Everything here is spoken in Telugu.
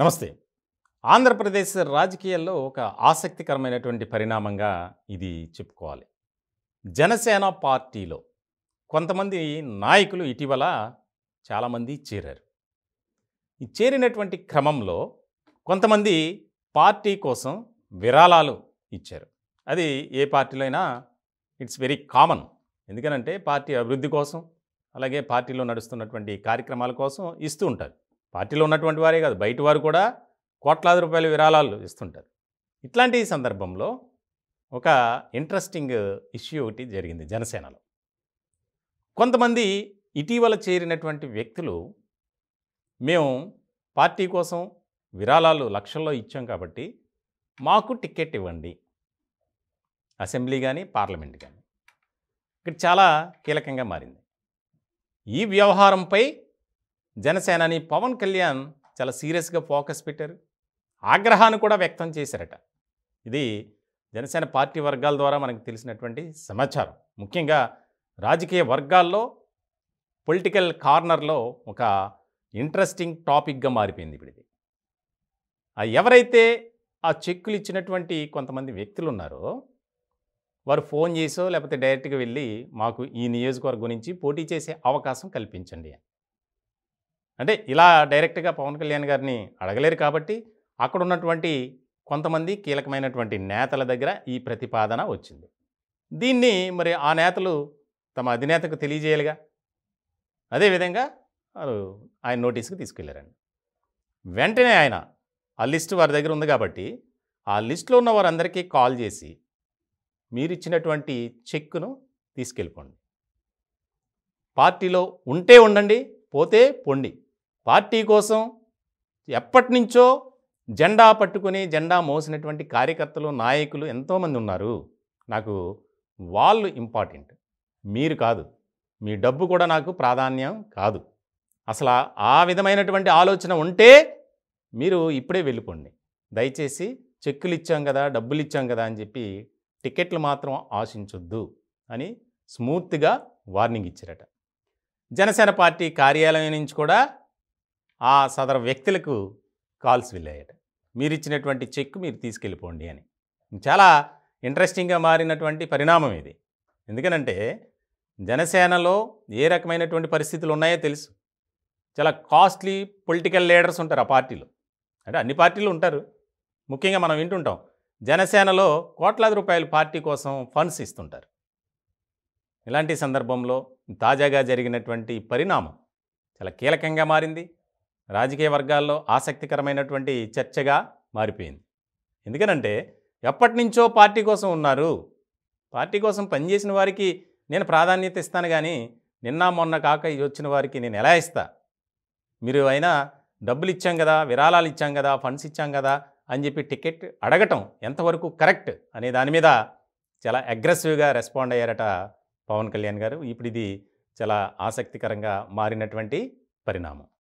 నమస్తే ఆంధ్రప్రదేశ్ రాజకీయాల్లో ఒక ఆసక్తికరమైనటువంటి పరిణామంగా ఇది చెప్పుకోవాలి జనసేన పార్టీలో కొంతమంది నాయకులు ఇటీవల చాలామంది చేరారు ఈ చేరినటువంటి క్రమంలో కొంతమంది పార్టీ కోసం విరాళాలు ఇచ్చారు అది ఏ పార్టీలో అయినా ఇట్స్ వెరీ కామన్ ఎందుకనంటే పార్టీ అభివృద్ధి కోసం అలాగే పార్టీలో నడుస్తున్నటువంటి కార్యక్రమాల కోసం ఇస్తూ ఉంటారు పార్టీలో ఉన్నటువంటి వారే కాదు బయట వారు కూడా కోట్లాది రూపాయల విరాళాలు ఇస్తుంటారు ఇట్లాంటి సందర్భంలో ఒక ఇంట్రెస్టింగ్ ఇష్యూ ఒకటి జరిగింది జనసేనలో కొంతమంది ఇటీవల చేరినటువంటి వ్యక్తులు మేము పార్టీ కోసం విరాళాలు లక్షల్లో ఇచ్చాం కాబట్టి మాకు టికెట్ ఇవ్వండి అసెంబ్లీ కానీ పార్లమెంట్ కానీ ఇక్కడ చాలా కీలకంగా మారింది ఈ వ్యవహారంపై జనసేనని పవన్ కళ్యాణ్ చాలా సీరియస్గా ఫోకస్ పెట్టారు ఆగ్రహాన్ని కూడా వ్యక్తం చేశారట ఇది జనసేన పార్టీ వర్గాల ద్వారా మనకు తెలిసినటువంటి సమాచారం ముఖ్యంగా రాజకీయ వర్గాల్లో పొలిటికల్ కార్నర్లో ఒక ఇంట్రెస్టింగ్ టాపిక్గా మారిపోయింది ఇప్పుడు ఇది ఎవరైతే ఆ చెక్కులు ఇచ్చినటువంటి కొంతమంది వ్యక్తులు ఉన్నారో వారు ఫోన్ చేసో లేకపోతే డైరెక్ట్గా వెళ్ళి మాకు ఈ నియోజకవర్గం గురించి పోటీ చేసే అవకాశం కల్పించండి అంటే ఇలా డైరెక్ట్గా పవన్ కళ్యాణ్ గారిని అడగలేరు కాబట్టి అక్కడ ఉన్నటువంటి కొంతమంది కీలకమైనటువంటి నేతల దగ్గర ఈ ప్రతిపాదన వచ్చింది దీన్ని మరి ఆ నేతలు తమ అధినేతకు తెలియజేయాలిగా అదేవిధంగా ఆయన నోటీస్కి తీసుకెళ్లారండి వెంటనే ఆయన ఆ లిస్ట్ వారి దగ్గర ఉంది కాబట్టి ఆ లిస్ట్లో ఉన్న వారందరికీ కాల్ చేసి మీరు ఇచ్చినటువంటి చెక్కును తీసుకెళ్ళిపోండి పార్టీలో ఉంటే ఉండండి పోతే పొండి పార్టీ కోసం ఎప్పటి నుంచో జెండా పట్టుకుని జెండా మోసినటువంటి కార్యకర్తలు నాయకులు ఎంతోమంది ఉన్నారు నాకు వాళ్ళు ఇంపార్టెంట్ మీరు కాదు మీ డబ్బు కూడా నాకు ప్రాధాన్యం కాదు అసలు ఆ విధమైనటువంటి ఆలోచన ఉంటే మీరు ఇప్పుడే వెళ్ళిపోండి దయచేసి చెక్కులు ఇచ్చాం కదా డబ్బులు ఇచ్చాం కదా అని చెప్పి టికెట్లు మాత్రం ఆశించొద్దు అని స్మూత్గా వార్నింగ్ ఇచ్చారట జనసేన పార్టీ కార్యాలయం నుంచి కూడా ఆ సదరు వ్యక్తులకు కాల్స్ వెళ్ళాయట మీరు ఇచ్చినటువంటి చెక్ మీరు తీసుకెళ్ళిపోండి అని చాలా ఇంట్రెస్టింగ్గా మారినటువంటి పరిణామం ఇది ఎందుకనంటే జనసేనలో ఏ రకమైనటువంటి పరిస్థితులు ఉన్నాయో తెలుసు చాలా కాస్ట్లీ పొలిటికల్ లీడర్స్ ఉంటారు ఆ పార్టీలో అంటే అన్ని పార్టీలు ఉంటారు ముఖ్యంగా మనం వింటుంటాం జనసేనలో కోట్లాది రూపాయలు పార్టీ కోసం ఫండ్స్ ఇస్తుంటారు ఇలాంటి సందర్భంలో తాజాగా జరిగినటువంటి పరిణామం చాలా కీలకంగా మారింది రాజకీయ వర్గాల్లో ఆసక్తికరమైనటువంటి చర్చగా మారిపోయింది ఎందుకనంటే ఎప్పటి నుంచో పార్టీ కోసం ఉన్నారు పార్టీ కోసం పనిచేసిన వారికి నేను ప్రాధాన్యత ఇస్తాను కానీ నిన్న మొన్న కాక వచ్చిన వారికి నేను ఎలా ఇస్తా మీరు అయినా డబ్బులు ఇచ్చాం కదా విరాళాలు ఇచ్చాం కదా ఫండ్స్ ఇచ్చాం కదా అని చెప్పి టికెట్ అడగటం ఎంతవరకు కరెక్ట్ అనే దాని మీద చాలా అగ్రెసివ్గా రెస్పాండ్ అయ్యారట పవన్ కళ్యాణ్ గారు ఇప్పుడు ఇది చాలా ఆసక్తికరంగా మారినటువంటి పరిణామం